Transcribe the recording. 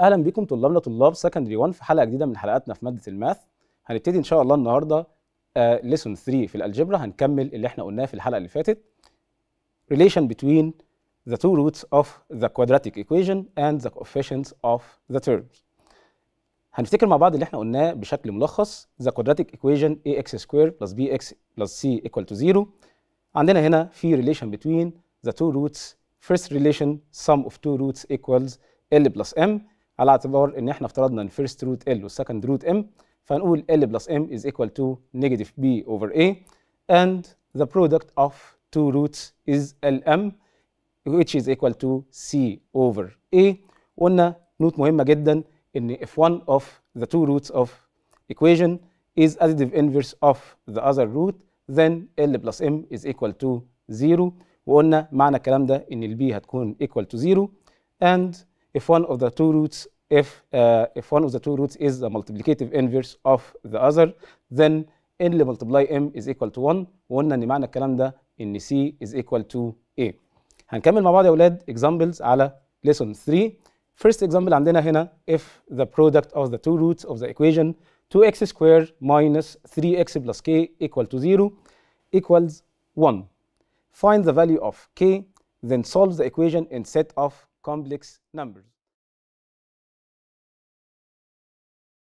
اهلا بيكم طلابنا طلاب سكندري 1 في حلقه جديده من حلقاتنا في ماده الماث هنبتدي ان شاء الله النهارده ليسون uh, 3 في الالجبرا هنكمل اللي احنا قلناه في الحلقه اللي فاتت relation between the two roots of the quadratic equation and the coefficients of the terms هنفتكر مع بعض اللي احنا قلناه بشكل ملخص the quadratic equation ax square plus bx plus c equal to 0 عندنا هنا في relation between the two roots first relation sum of two roots equals l plus m على اعتبار ان احنا افترضنا ان root L وال second root M فهنقول L plus M is equal to negative b over a and the product of two roots is lm which is equal to c over a وقلنا نوت مهمه جدا ان if one of the two roots of equation is additive inverse of the other root then L plus M is equal to 0 وقلنا معنى الكلام ده ان ال B هتكون equal to 0 and if one of the two roots if uh, if one of the two roots is the multiplicative inverse of the other then n multiplied multiply m is equal to 1 وقلنا ان معنى الكلام ده ان c is equal to a هنكمل مع بعض يا اولاد examples على lesson 3 first example عندنا هنا if the product of the two roots of the equation 2x squared minus 3x plus k equal to 0 equals 1 find the value of k then solve the equation in set of complex numbers.